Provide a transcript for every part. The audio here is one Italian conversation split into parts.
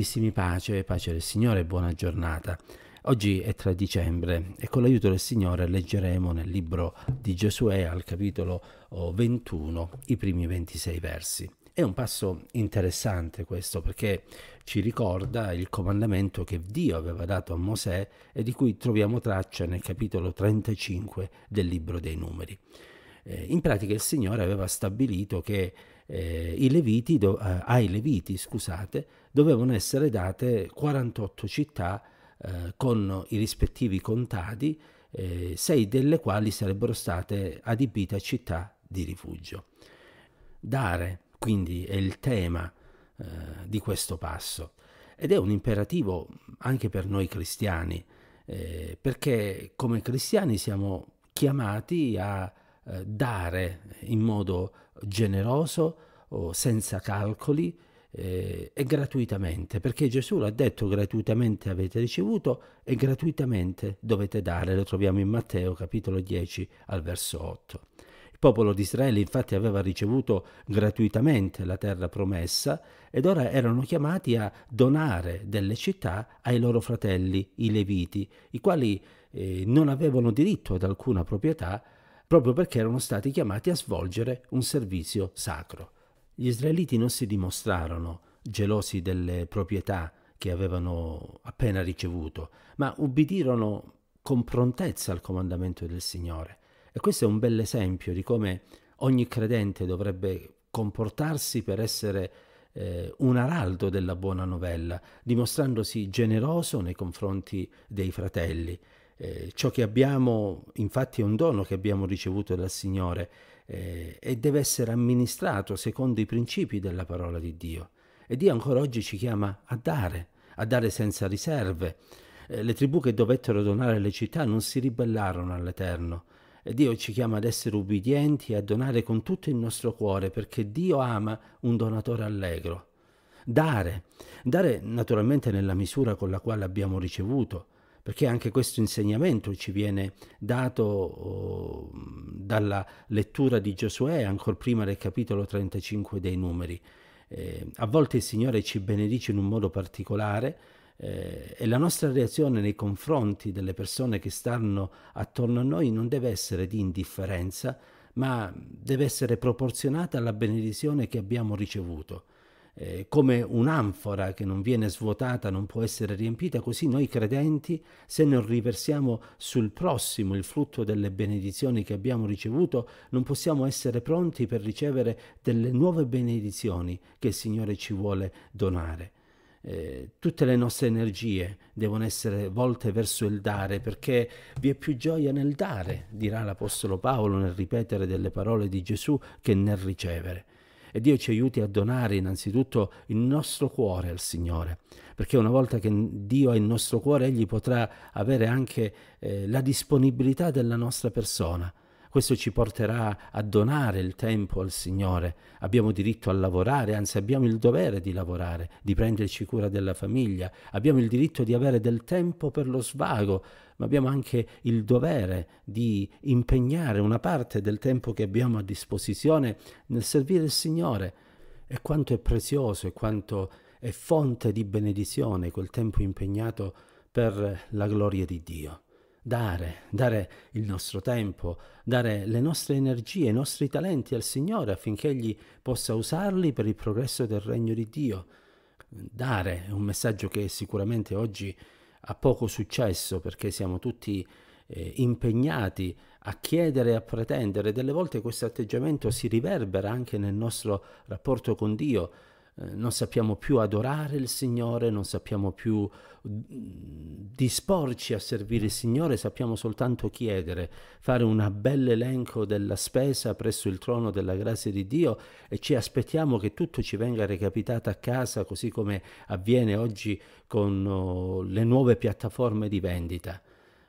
carissimi pace, pace del Signore, buona giornata. Oggi è 3 dicembre e con l'aiuto del Signore leggeremo nel libro di Giosuè al capitolo 21 i primi 26 versi. È un passo interessante questo perché ci ricorda il comandamento che Dio aveva dato a Mosè e di cui troviamo traccia nel capitolo 35 del libro dei numeri. Eh, in pratica il Signore aveva stabilito che eh, i Leviti, do, eh, ai Leviti scusate, dovevano essere date 48 città eh, con i rispettivi contadi, eh, sei delle quali sarebbero state adibite a città di rifugio. Dare, quindi, è il tema eh, di questo passo ed è un imperativo anche per noi cristiani, eh, perché come cristiani siamo chiamati a dare in modo generoso o senza calcoli eh, e gratuitamente, perché Gesù l'ha detto gratuitamente avete ricevuto e gratuitamente dovete dare, lo troviamo in Matteo capitolo 10 al verso 8. Il popolo di Israele infatti aveva ricevuto gratuitamente la terra promessa ed ora erano chiamati a donare delle città ai loro fratelli, i Leviti, i quali eh, non avevano diritto ad alcuna proprietà proprio perché erano stati chiamati a svolgere un servizio sacro. Gli israeliti non si dimostrarono gelosi delle proprietà che avevano appena ricevuto, ma ubbidirono con prontezza al comandamento del Signore. E questo è un bel esempio di come ogni credente dovrebbe comportarsi per essere eh, un araldo della buona novella, dimostrandosi generoso nei confronti dei fratelli, eh, ciò che abbiamo infatti è un dono che abbiamo ricevuto dal Signore eh, e deve essere amministrato secondo i principi della parola di Dio. E Dio ancora oggi ci chiama a dare, a dare senza riserve. Eh, le tribù che dovettero donare le città non si ribellarono all'Eterno. E Dio ci chiama ad essere ubbidienti e a donare con tutto il nostro cuore perché Dio ama un donatore allegro. Dare, dare naturalmente nella misura con la quale abbiamo ricevuto, perché anche questo insegnamento ci viene dato oh, dalla lettura di Giosuè, ancora prima del capitolo 35 dei numeri. Eh, a volte il Signore ci benedice in un modo particolare eh, e la nostra reazione nei confronti delle persone che stanno attorno a noi non deve essere di indifferenza, ma deve essere proporzionata alla benedizione che abbiamo ricevuto eh, come un'anfora che non viene svuotata, non può essere riempita, così noi credenti, se non riversiamo sul prossimo il frutto delle benedizioni che abbiamo ricevuto, non possiamo essere pronti per ricevere delle nuove benedizioni che il Signore ci vuole donare. Eh, tutte le nostre energie devono essere volte verso il dare perché vi è più gioia nel dare, dirà l'Apostolo Paolo nel ripetere delle parole di Gesù, che nel ricevere. E Dio ci aiuti a donare innanzitutto il nostro cuore al Signore, perché una volta che Dio ha il nostro cuore, Egli potrà avere anche eh, la disponibilità della nostra persona questo ci porterà a donare il tempo al Signore. Abbiamo diritto a lavorare, anzi abbiamo il dovere di lavorare, di prenderci cura della famiglia, abbiamo il diritto di avere del tempo per lo svago, ma abbiamo anche il dovere di impegnare una parte del tempo che abbiamo a disposizione nel servire il Signore. E quanto è prezioso e quanto è fonte di benedizione quel tempo impegnato per la gloria di Dio dare, dare il nostro tempo, dare le nostre energie, i nostri talenti al Signore affinché Egli possa usarli per il progresso del regno di Dio. Dare è un messaggio che sicuramente oggi ha poco successo perché siamo tutti eh, impegnati a chiedere e a pretendere. Delle volte questo atteggiamento si riverbera anche nel nostro rapporto con Dio eh, non sappiamo più adorare il Signore, non sappiamo più mm, disporci a servire il Signore, sappiamo soltanto chiedere, fare un bel elenco della spesa presso il trono della grazia di Dio e ci aspettiamo che tutto ci venga recapitato a casa, così come avviene oggi con oh, le nuove piattaforme di vendita.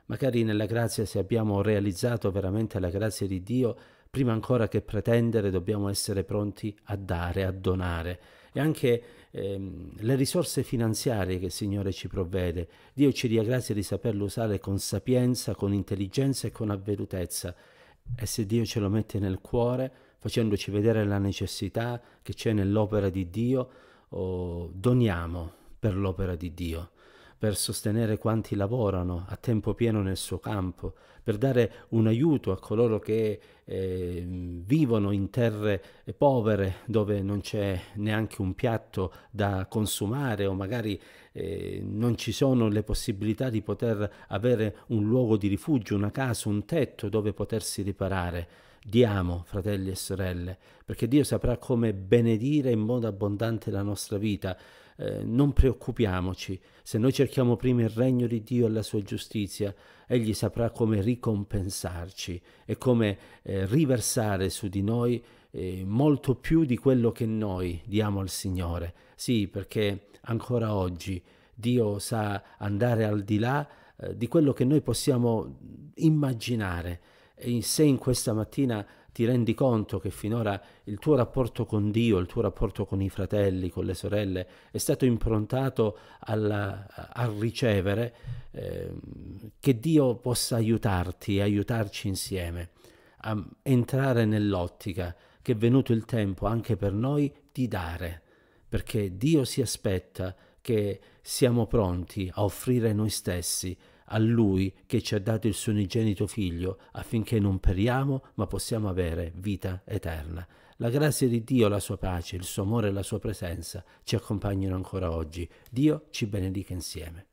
Magari nella grazia, se abbiamo realizzato veramente la grazia di Dio, prima ancora che pretendere dobbiamo essere pronti a dare, a donare e anche ehm, le risorse finanziarie che il Signore ci provvede. Dio ci dia grazia di saperlo usare con sapienza, con intelligenza e con avvedutezza. E se Dio ce lo mette nel cuore, facendoci vedere la necessità che c'è nell'opera di Dio, oh, doniamo per l'opera di Dio per sostenere quanti lavorano a tempo pieno nel suo campo, per dare un aiuto a coloro che eh, vivono in terre povere dove non c'è neanche un piatto da consumare o magari eh, non ci sono le possibilità di poter avere un luogo di rifugio, una casa, un tetto dove potersi riparare. Diamo, fratelli e sorelle, perché Dio saprà come benedire in modo abbondante la nostra vita. Eh, non preoccupiamoci, se noi cerchiamo prima il regno di Dio e la sua giustizia, Egli saprà come ricompensarci e come eh, riversare su di noi eh, molto più di quello che noi diamo al Signore. Sì, perché ancora oggi Dio sa andare al di là eh, di quello che noi possiamo immaginare se in questa mattina ti rendi conto che finora il tuo rapporto con Dio, il tuo rapporto con i fratelli, con le sorelle, è stato improntato alla, a ricevere, eh, che Dio possa aiutarti e aiutarci insieme a entrare nell'ottica che è venuto il tempo anche per noi di dare, perché Dio si aspetta che siamo pronti a offrire noi stessi a Lui che ci ha dato il suo unigenito Figlio, affinché non periamo, ma possiamo avere vita eterna. La grazia di Dio, la sua pace, il suo amore e la sua presenza ci accompagnano ancora oggi. Dio ci benedica insieme.